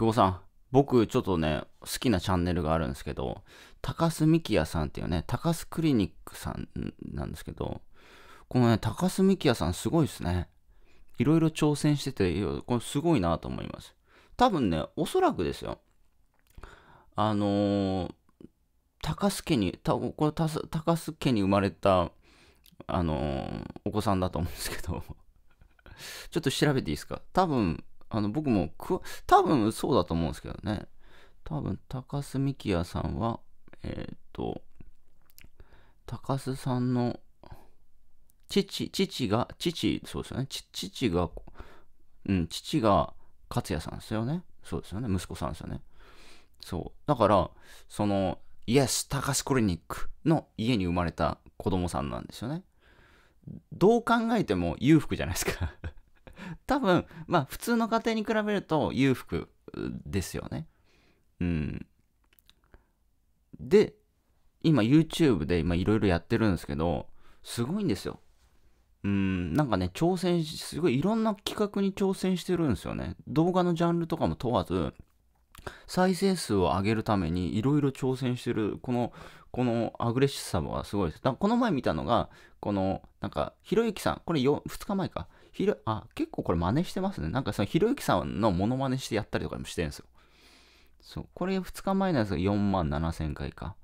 久保さん、僕ちょっとね、好きなチャンネルがあるんですけど、高須幹也さんっていうね、高須クリニックさんなんですけど、このね、高須幹也さんすごいですね。いろいろ挑戦してて、これすごいなと思います。多分ね、おそらくですよ。あのー、高須家に、たこれ高須家に生まれた、あのー、お子さんだと思うんですけど、ちょっと調べていいですか多分、あの、僕もく、多分そうだと思うんですけどね。多分、高須幹也さんは、えっ、と、高須さんの、父、父が、父、そうですよね。父が、うん、父が勝也さんですよね。そうですよね。息子さんですよね。そう。だから、その、イエス、高須クリニックの家に生まれた子供さんなんですよね。どう考えても裕福じゃないですか多分、まあ、普通の家庭に比べると裕福ですよね。うん。で、今 YouTube で今いろいろやってるんですけど、すごいんですよ。うん、なんかね、挑戦し、すごいいろんな企画に挑戦してるんですよね。動画のジャンルとかも問わず、再生数を上げるためにいろいろ挑戦してる、この、このアグレッシブさはすごいです。だこの前見たのが、この、なんか、ひろゆきさん、これ2日前か。ひろ、あ、結構これ真似してますね。なんかそのひろゆきさんのモノマネしてやったりとかもしてるんですよ。そう、これ2日前のやつが4万7千回か。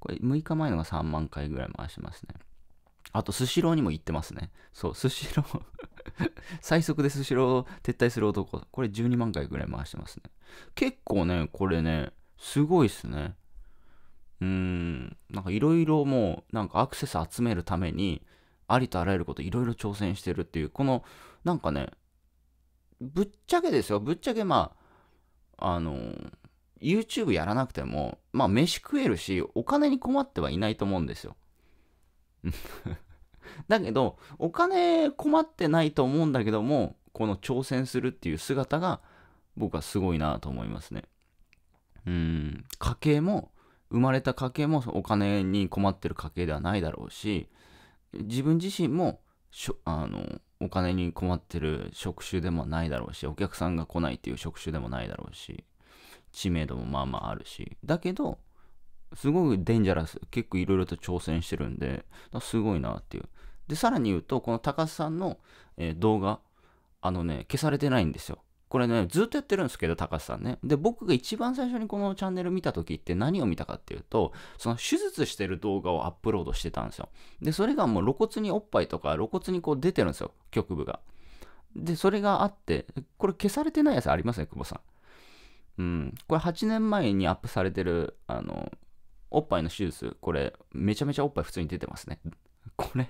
これ6日前のが3万回ぐらい回してますね。あと、スシローにも行ってますね。そう、スシロー 最速でスシロー撤退する男。これ12万回ぐらい回してますね。結構ね、これね、すごいっすね。うーん、なんかいろいろもう、なんかアクセス集めるために、ありとあらゆることいろいろ挑戦してるっていう、この、なんかね、ぶっちゃけですよ。ぶっちゃけまあ、あの、YouTube やらなくても、まあ、飯食えるし、お金に困ってはいないと思うんですよ。だけど、お金困ってないと思うんだけども、この挑戦するっていう姿が、僕はすごいなと思いますね。うん、家計も、生まれた家計もお金に困ってる家計ではないだろうし、自分自身もしょあのお金に困ってる職種でもないだろうしお客さんが来ないっていう職種でもないだろうし知名度もまあまああるしだけどすごくデンジャラス結構いろいろと挑戦してるんですごいなっていうでさらに言うとこの高須さんの、えー、動画あのね消されてないんですよこれね、ずっとやってるんですけど、高橋さんね。で、僕が一番最初にこのチャンネル見た時って何を見たかっていうと、その手術してる動画をアップロードしてたんですよ。で、それがもう露骨におっぱいとか露骨にこう出てるんですよ、局部が。で、それがあって、これ消されてないやつありますね、久保さん。うん。これ8年前にアップされてる、あの、おっぱいの手術、これ、めちゃめちゃおっぱい普通に出てますね。これ、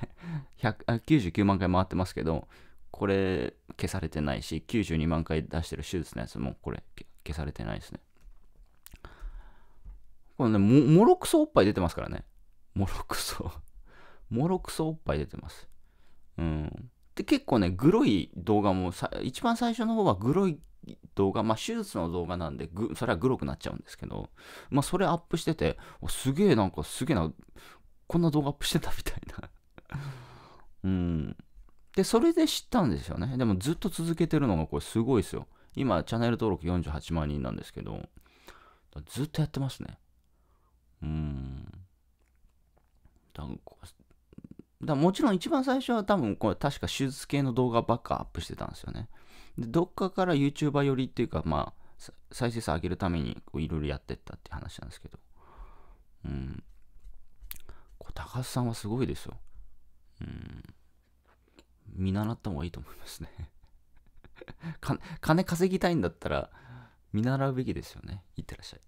99万回回ってますけど、これ消されてないし、92万回出してる手術のやつもこれ消されてないですね。これね、もろくそおっぱい出てますからね。もろくそ。もろくそおっぱい出てます。うん。で、結構ね、グロい動画もさ、一番最初の方はグロい動画、まあ手術の動画なんで、それはグロくなっちゃうんですけど、まあそれアップしてて、すげえなんかすげえな、こんな動画アップしてたみたいな。うん。で、それで知ったんですよね。でもずっと続けてるのがこれすごいですよ。今、チャンネル登録48万人なんですけど、ずっとやってますね。うん。だもちろん一番最初は多分これ確か手術系の動画ばっかアップしてたんですよね。でどっかから YouTuber 寄りっていうかまあ再生数上げるためにいろいろやってったって話なんですけど。うん。これ高橋さんはすごいですよ。うん。見習った方がいいと思いますね 金稼ぎたいんだったら見習うべきですよねいってらっしゃい